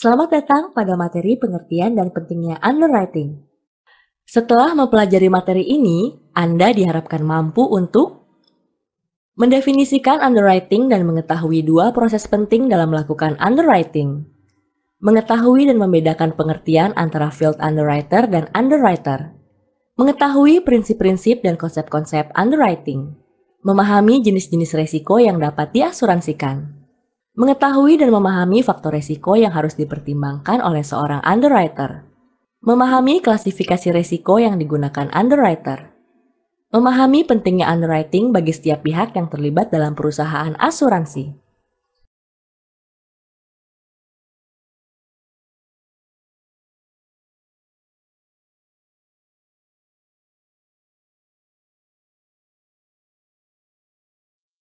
Selamat datang pada materi pengertian dan pentingnya underwriting. Setelah mempelajari materi ini, Anda diharapkan mampu untuk mendefinisikan underwriting dan mengetahui dua proses penting dalam melakukan underwriting. Mengetahui dan membedakan pengertian antara field underwriter dan underwriter. Mengetahui prinsip-prinsip dan konsep-konsep underwriting. Memahami jenis-jenis resiko yang dapat diasuransikan. Mengetahui dan memahami faktor resiko yang harus dipertimbangkan oleh seorang underwriter. Memahami klasifikasi resiko yang digunakan underwriter. Memahami pentingnya underwriting bagi setiap pihak yang terlibat dalam perusahaan asuransi.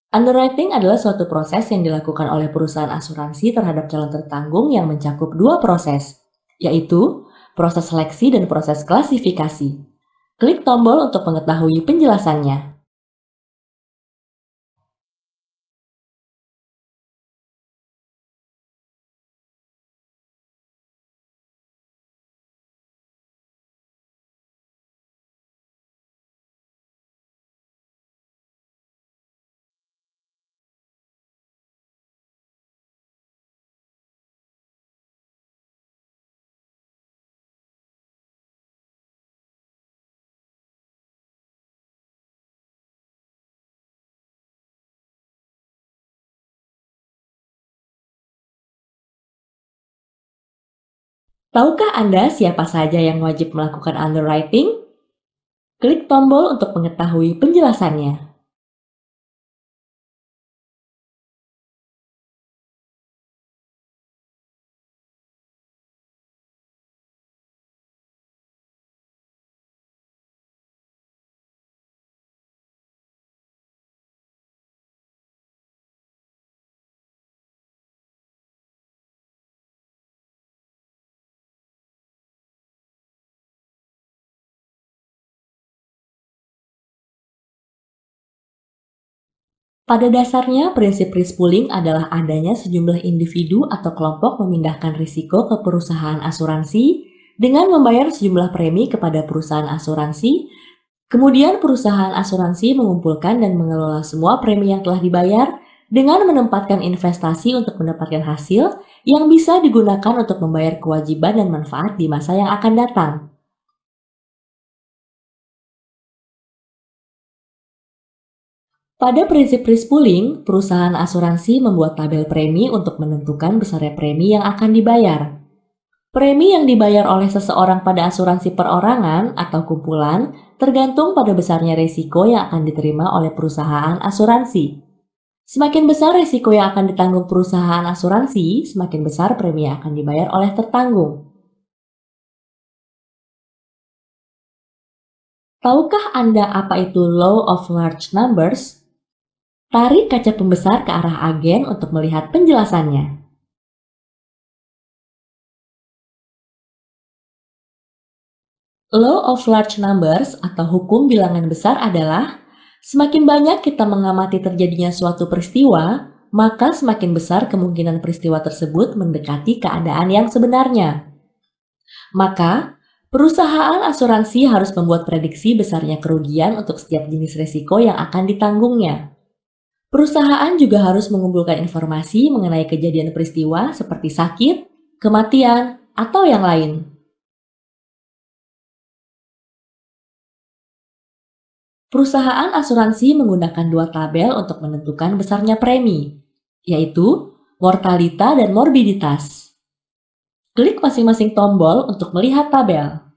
Underwriting adalah suatu proses yang dilakukan oleh perusahaan asuransi terhadap calon tertanggung yang mencakup dua proses, yaitu proses seleksi dan proses klasifikasi. Klik tombol untuk mengetahui penjelasannya. Tahukah Anda siapa saja yang wajib melakukan underwriting? Klik tombol untuk mengetahui penjelasannya. Pada dasarnya, prinsip risk pooling adalah adanya sejumlah individu atau kelompok memindahkan risiko ke perusahaan asuransi dengan membayar sejumlah premi kepada perusahaan asuransi Kemudian perusahaan asuransi mengumpulkan dan mengelola semua premi yang telah dibayar dengan menempatkan investasi untuk mendapatkan hasil yang bisa digunakan untuk membayar kewajiban dan manfaat di masa yang akan datang. Pada prinsip risk pooling, perusahaan asuransi membuat tabel premi untuk menentukan besarnya premi yang akan dibayar. Premi yang dibayar oleh seseorang pada asuransi perorangan atau kumpulan tergantung pada besarnya risiko yang akan diterima oleh perusahaan asuransi. Semakin besar risiko yang akan ditanggung perusahaan asuransi, semakin besar premi yang akan dibayar oleh tertanggung. Tahukah Anda apa itu law of large numbers? Tarik kaca pembesar ke arah agen untuk melihat penjelasannya. Law of large numbers atau hukum bilangan besar adalah semakin banyak kita mengamati terjadinya suatu peristiwa, maka semakin besar kemungkinan peristiwa tersebut mendekati keadaan yang sebenarnya. Maka, perusahaan asuransi harus membuat prediksi besarnya kerugian untuk setiap jenis risiko yang akan ditanggungnya. Perusahaan juga harus mengumpulkan informasi mengenai kejadian peristiwa seperti sakit, kematian, atau yang lain. Perusahaan asuransi menggunakan dua tabel untuk menentukan besarnya premi, yaitu mortalita dan morbiditas. Klik masing-masing tombol untuk melihat tabel.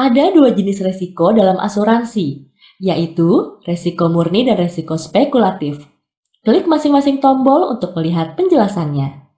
Ada dua jenis resiko dalam asuransi, yaitu resiko murni dan resiko spekulatif. Klik masing-masing tombol untuk melihat penjelasannya.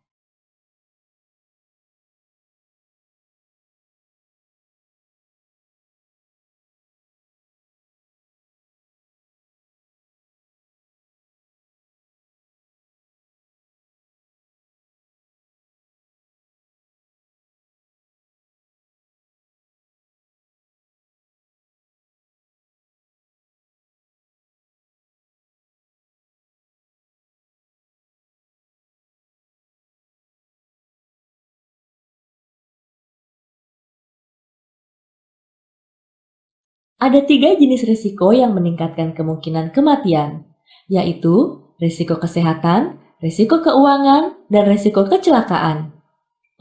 Ada tiga jenis risiko yang meningkatkan kemungkinan kematian, yaitu risiko kesehatan, risiko keuangan, dan risiko kecelakaan.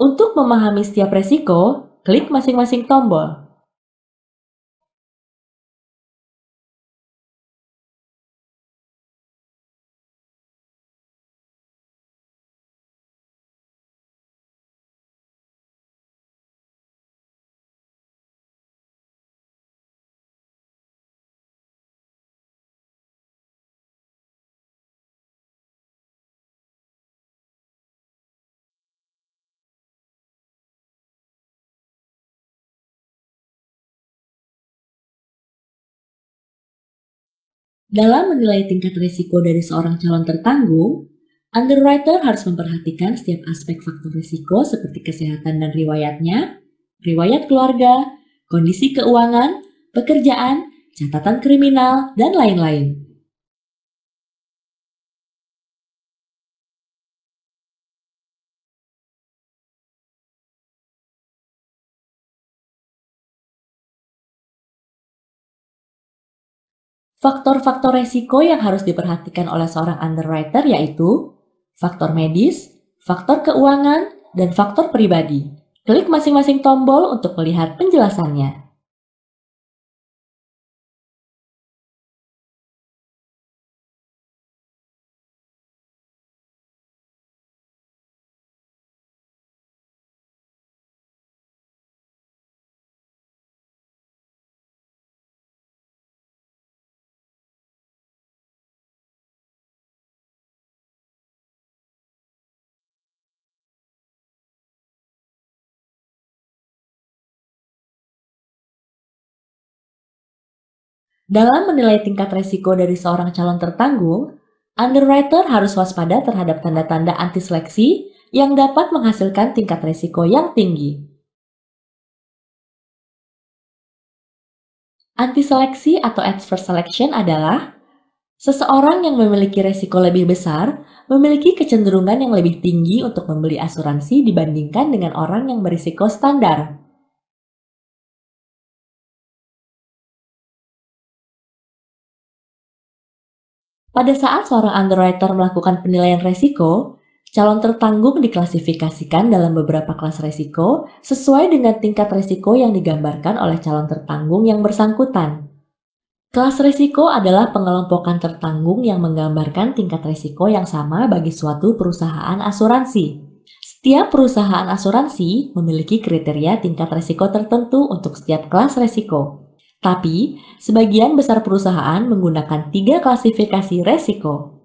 Untuk memahami setiap risiko, klik masing-masing tombol. Dalam menilai tingkat risiko dari seorang calon tertanggung, underwriter harus memperhatikan setiap aspek faktor risiko seperti kesehatan dan riwayatnya, riwayat keluarga, kondisi keuangan, pekerjaan, catatan kriminal, dan lain-lain. Faktor-faktor resiko yang harus diperhatikan oleh seorang underwriter yaitu faktor medis, faktor keuangan, dan faktor pribadi. Klik masing-masing tombol untuk melihat penjelasannya. Dalam menilai tingkat resiko dari seorang calon tertanggung, underwriter harus waspada terhadap tanda-tanda antiseleksi yang dapat menghasilkan tingkat resiko yang tinggi. Antiseleksi atau adverse selection adalah seseorang yang memiliki resiko lebih besar memiliki kecenderungan yang lebih tinggi untuk membeli asuransi dibandingkan dengan orang yang berisiko standar. Pada saat seorang underwriter melakukan penilaian resiko, calon tertanggung diklasifikasikan dalam beberapa kelas resiko sesuai dengan tingkat resiko yang digambarkan oleh calon tertanggung yang bersangkutan. Kelas resiko adalah pengelompokan tertanggung yang menggambarkan tingkat resiko yang sama bagi suatu perusahaan asuransi. Setiap perusahaan asuransi memiliki kriteria tingkat resiko tertentu untuk setiap kelas resiko. Tapi, sebagian besar perusahaan menggunakan tiga klasifikasi resiko.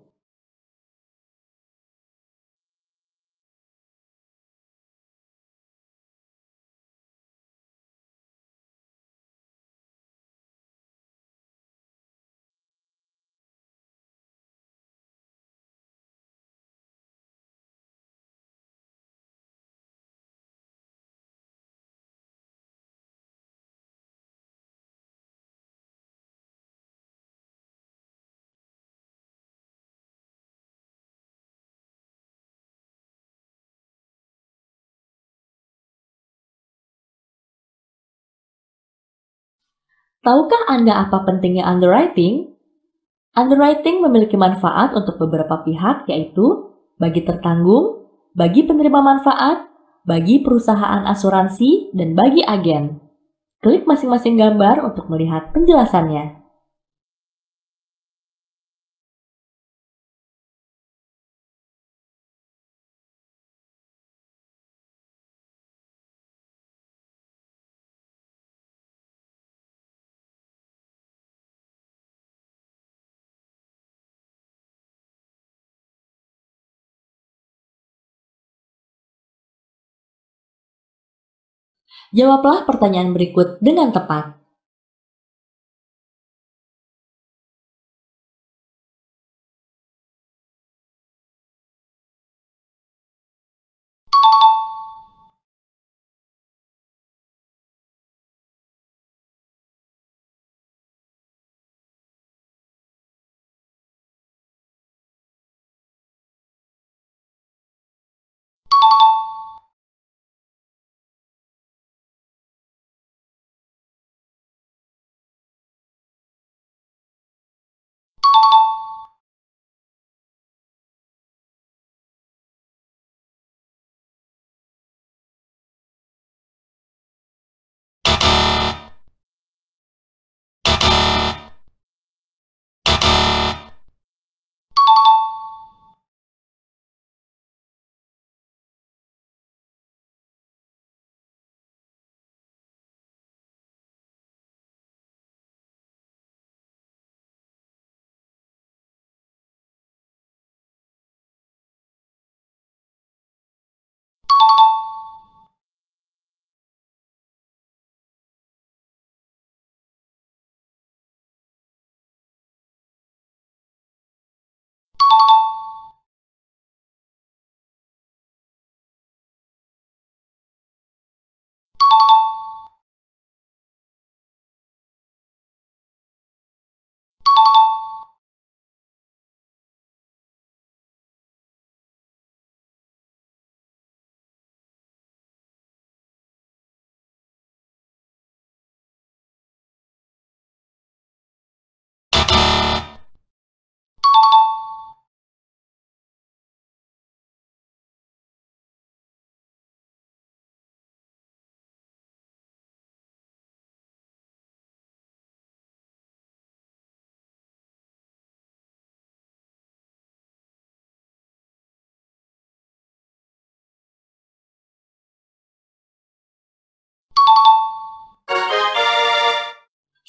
Tahukah Anda apa pentingnya underwriting? Underwriting memiliki manfaat untuk beberapa pihak yaitu bagi tertanggung, bagi penerima manfaat, bagi perusahaan asuransi, dan bagi agen. Klik masing-masing gambar untuk melihat penjelasannya. Jawablah pertanyaan berikut dengan tepat.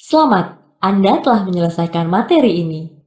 Selamat, Anda telah menyelesaikan materi ini.